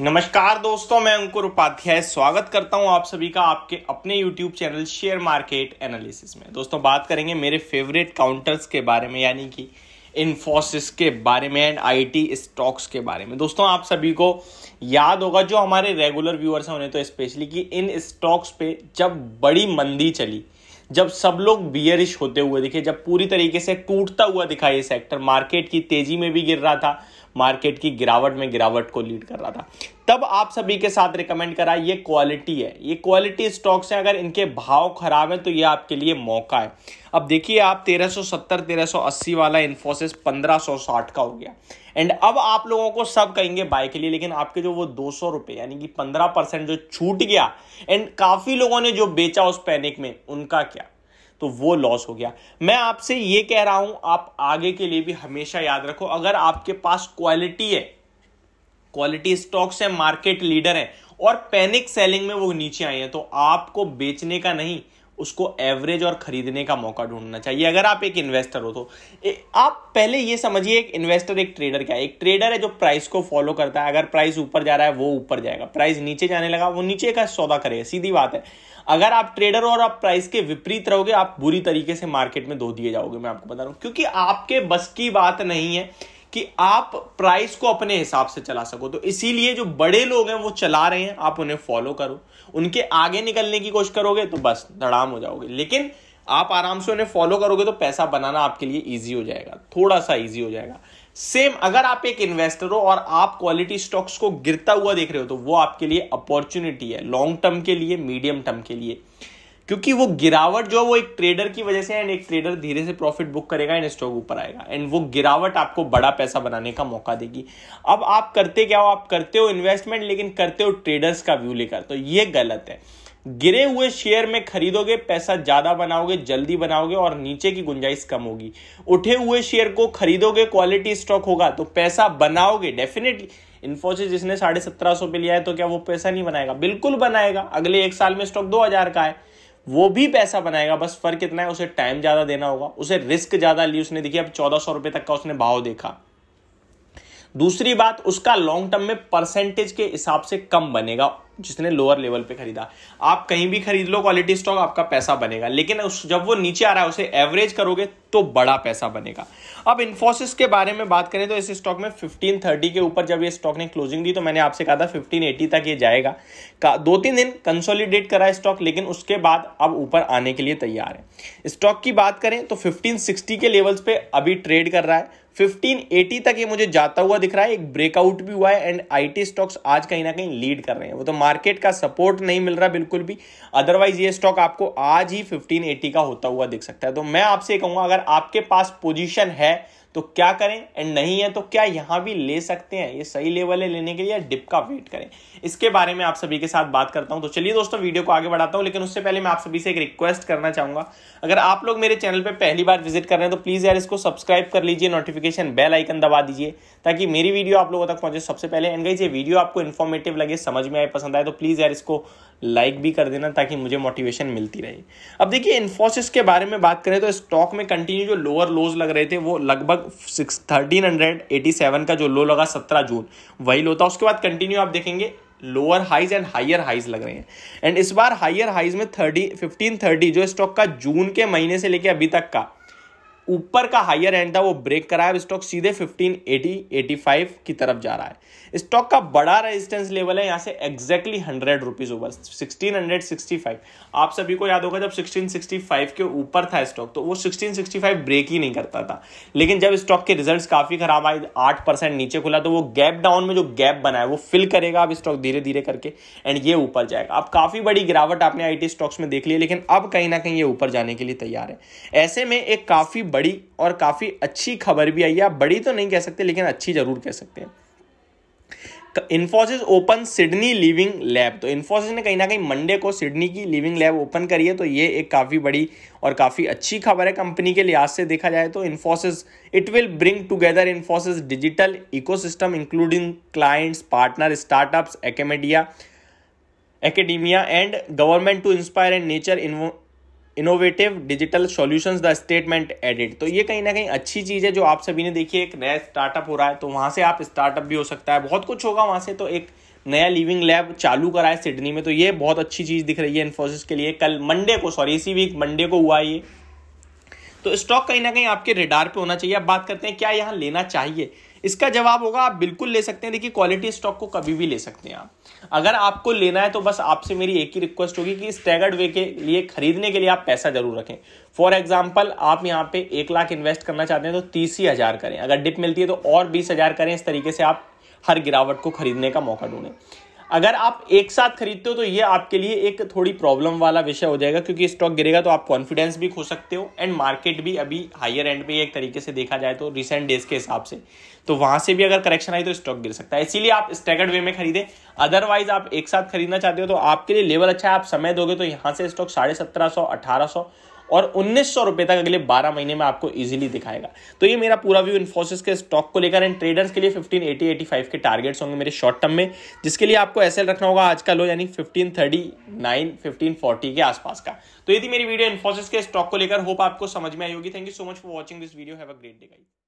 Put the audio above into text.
नमस्कार दोस्तों मैं अंकुर उपाध्याय स्वागत करता हूं आप सभी का आपके अपने YouTube channel share market analysis में दोस्तों बात करेंगे मेरे फेवरेट काउंटर्स के बारे में यानी कि इन्फोसिस के बारे में एंड आईटी स्टॉक्स के बारे में दोस्तों आप सभी को याद होगा जो हमारे रेगुलर व्यूअर्स हैं उन्हें तो स्पेशली कि इन स्टॉक्स पे जब बड़ी मंदी चली जब सब लोग बियरिश होते हुए दिखे जब पूरी तरीके से टूटता हुआ दिखा ये सेक्टर मार्केट की तेजी में भी गिर रहा था मार्केट की गिरावट में गिरावट को लीड कर रहा था तब आप सभी के साथ रिकमेंड करा ये क्वालिटी है ये क्वालिटी स्टॉक्स हैं अगर इनके भाव खराब हैं तो ये आपके लिए मौका है अब देखिए आप 1370 1380 वाला इन्फोसिस 1560 का हो गया एंड अब आप लोगों को सब कहेंगे बाय के लिए लेकिन आपके जो वो दो सौ रुपए यानी कि पंद्रह परसेंट जो छूट गया एंड काफ़ी लोगों ने जो बेचा उस पैनिक में उनका क्या तो वो लॉस हो गया मैं आपसे ये कह रहा हूं आप आगे के लिए भी हमेशा याद रखो अगर आपके पास क्वालिटी है क्वालिटी स्टॉक्स है मार्केट लीडर है और पैनिक सेलिंग में वो नीचे आए हैं तो आपको बेचने का नहीं उसको एवरेज और खरीदने का मौका ढूंढना चाहिए अगर आप एक इन्वेस्टर हो तो ए, आप पहले ये समझिए एक इन्वेस्टर एक ट्रेडर क्या है एक ट्रेडर है जो प्राइस को फॉलो करता है अगर प्राइस ऊपर जा रहा है वो ऊपर जाएगा प्राइस नीचे जाने लगा वो नीचे का सौदा करेगा सीधी बात है अगर आप ट्रेडर हो और आप प्राइस के विपरीत रहोगे आप बुरी तरीके से मार्केट में धो दिए जाओगे मैं आपको बता रहा हूँ क्योंकि आपके बस की बात नहीं है कि आप प्राइस को अपने हिसाब से चला सको तो इसीलिए जो बड़े लोग हैं वो चला रहे हैं आप उन्हें फॉलो करो उनके आगे निकलने की कोशिश करोगे तो बस धड़ाम हो जाओगे लेकिन आप आराम से उन्हें फॉलो करोगे तो पैसा बनाना आपके लिए ईजी हो जाएगा थोड़ा सा ईजी हो जाएगा सेम अगर आप एक इन्वेस्टर हो और आप क्वालिटी स्टॉक्स को गिरता हुआ देख रहे हो तो वो आपके लिए अपॉर्चुनिटी है लॉन्ग टर्म के लिए मीडियम टर्म के लिए क्योंकि वो गिरावट जो है वो एक ट्रेडर की वजह से एंड एक ट्रेडर धीरे से प्रॉफिट बुक करेगा एंड स्टॉक ऊपर आएगा एंड वो गिरावट आपको बड़ा पैसा बनाने का मौका देगी अब आप करते क्या हो आप करते हो इन्वेस्टमेंट लेकिन करते हो ट्रेडर्स का व्यू लेकर तो ये गलत है गिरे हुए शेयर में खरीदोगे पैसा ज्यादा बनाओगे जल्दी बनाओगे और नीचे की गुंजाइश कम होगी उठे हुए शेयर को खरीदोगे क्वालिटी स्टॉक होगा तो पैसा बनाओगे डेफिनेटली इन्फोसिस जिसने साढ़े सत्रह सौ पे लिया है तो क्या वो पैसा नहीं बनाएगा बिल्कुल बनाएगा अगले एक साल में स्टॉक दो हजार का है वो भी पैसा बनाएगा बस फर्क इतना है उसे टाइम ज़्यादा देना होगा उसे रिस्क ज़्यादा ली उसने देखिए अब चौदह सौ रुपए तक का उसने भाव देखा दूसरी बात उसका लॉन्ग टर्म में परसेंटेज के हिसाब से कम बनेगा जिसने लोअर लेवल पे खरीदा आप कहीं भी खरीद लो क्वालिटी स्टॉक आपका पैसा बनेगा लेकिन उस जब वो नीचे आ रहा है उसे एवरेज करोगे तो बड़ा पैसा बनेगा अब इन्फोसिस के बारे में बात करें तो इस स्टॉक में फिफ्टीन थर्टी के ऊपर जब ये स्टॉक ने क्लोजिंग दी तो मैंने आपसे कहा था फिफ्टीन एटी तक ये जाएगा का दो तीन दिन कंसोलिडेट करा स्टॉक लेकिन उसके बाद अब ऊपर आने के लिए तैयार है स्टॉक की बात करें तो सिक्सटी के लेवल्स पे अभी ट्रेड कर रहा है 1580 तक ये मुझे जाता हुआ दिख रहा है एक ब्रेकआउट भी हुआ है एंड आईटी स्टॉक्स आज कहीं ना कहीं लीड कर रहे हैं वो तो मार्केट का सपोर्ट नहीं मिल रहा बिल्कुल भी अदरवाइज ये स्टॉक आपको आज ही 1580 का होता हुआ दिख सकता है तो मैं आपसे कहूंगा अगर आपके पास पोजीशन है तो क्या करें एंड नहीं है तो क्या यहां भी ले सकते हैं ये सही लेवल है लेने के लिए डिप का वेट करें इसके बारे में आप सभी के साथ बात करता हूं तो चलिए दोस्तों वीडियो को आगे बढ़ाता हूं लेकिन उससे पहले मैं आप सभी से एक रिक्वेस्ट करना चाहूंगा अगर आप लोग मेरे चैनल पर पहली बार विजिट कर रहे हैं तो प्लीज़ यार इसको सब्सक्राइब कर लीजिए नोटिफिकेशन बेल आइकन दबा दीजिए ताकि मेरी वीडियो आप लोगों तक पहुंचे सबसे पहले एंड गई ये वीडियो आपको इन्फॉर्मेटिव लगे समझ में आए पसंद आए तो प्लीज़ यार इसको लाइक भी कर देना ताकि मुझे मोटिवेशन मिलती रहे अब देखिए इन्फोसिस के बारे में बात करें तो स्टॉक में कंटिन्यू जो लोअर लोज लग रहे थे वो लगभग six thirteen hundred eighty seven का जो लो लगा सत्रह जून वही लो था उसके बाद कंटिन्यू आप देखेंगे lower highs and higher highs लग रहे हैं एंड इस बार हायर हाइज में थर्टी फिफ्टीन थर्टी जो स्टॉक का जून के महीने से लेके अभी तक का ऊपर का हाइयर एंड था वो ब्रेक करा है स्टॉक सीधे 1580 85 की तरफ जा रहा है स्टॉक का बड़ा रेजिस्टेंस लेवल है यहाँ से एग्जैक्टली हंड्रेड रुपीज ऊपर 1665 आप सभी को याद होगा जब 1665 के ऊपर था स्टॉक तो वो 1665 ब्रेक ही नहीं करता था लेकिन जब स्टॉक के रिजल्ट काफी खराब आए आठ परसेंट नीचे खुला तो वो गैप डाउन में जो गैप बना है वो फिल करेगा अब स्टॉक धीरे धीरे करके एंड ये ऊपर जाएगा अब काफी बड़ी गिरावट आपने आई स्टॉक्स में देख ली लेकिन अब कहीं ना कहीं ये ऊपर जाने के लिए तैयार है ऐसे में एक काफी बड़ी और काफ़ी अच्छी खबर भी आई है आप बड़ी तो नहीं कह सकते लेकिन अच्छी जरूर कह सकते हैं Infosys open Sydney living lab तो इन्फोसिस ने कहीं ना कहीं मंडे को सिडनी की लिविंग लैब ओपन करी है तो ये एक काफ़ी बड़ी और काफ़ी अच्छी खबर है कंपनी के लिहाज से देखा जाए तो Infosys it will bring together Infosys digital ecosystem including clients partner startups एकेमेडिया academia and government to inspire and nurture innovative digital solutions the statement added तो ये कहीं ना कहीं अच्छी चीज़ है जो आप सभी ने देखी एक नया स्टार्टअप हो रहा है तो वहाँ से आप स्टार्टअप भी हो सकता है बहुत कुछ होगा वहाँ से तो एक नया लिविंग लैब चालू करा है सिडनी में तो ये बहुत अच्छी चीज़ दिख रही है इन्फोसिस के लिए कल मंडे को सॉरी इसी वीक मंडे को हुआ ये तो स्टॉक कहीं ना कहीं आपके रिडार पे होना चाहिए अब बात करते हैं क्या यहाँ लेना चाहिए इसका जवाब होगा आप बिल्कुल ले सकते हैं देखिए क्वालिटी स्टॉक को कभी भी ले सकते हैं आप अगर आपको लेना है तो बस आपसे मेरी एक ही रिक्वेस्ट होगी कि स्टैगर्ड वे के लिए खरीदने के लिए आप पैसा जरूर रखें फॉर एग्जाम्पल आप यहाँ पे एक लाख इन्वेस्ट करना चाहते हैं तो तीस ही हजार करें अगर डिप मिलती है तो और बीस हजार करें इस तरीके से आप हर गिरावट को खरीदने का मौका ढूंढें अगर आप एक साथ खरीदते हो तो ये आपके लिए एक थोड़ी प्रॉब्लम वाला विषय हो जाएगा क्योंकि स्टॉक गिरेगा तो आप कॉन्फिडेंस भी खो सकते हो एंड मार्केट भी अभी हायर एंड पे एक तरीके से देखा जाए तो रिसेंट डेज के हिसाब से तो वहां से भी अगर करेक्शन आई तो स्टॉक गिर सकता है इसीलिए आप स्टैगर्ड वे में खरीदें अदरवाइज आप एक साथ खरीदना चाहते हो तो आपके लिए लेवल अच्छा है आप समय दोगे तो यहाँ से स्टॉक साढ़े सत्रह अठारह सौ और उन्नीस सौ रुपए तक अगले बारह महीने में आपको इजीली दिखाएगा तो ये मेरा पूरा व्यू इन्फोसिस के स्टॉक को लेकर एंड ट्रेडर्स के लिए फिफ्टीन एटी एटी फाइव के टारगेट्स होंगे मेरे शॉर्ट टर्म में जिसके लिए आपको एस रखना होगा आज का लो यानी fifteen thirty nine fifteen forty के आसपास का तो यदि मेरी वीडियो इन्फोसिस के स्टॉक को लेकर होप आपको समझ में आई होगी thank you so much for watching this video have a great day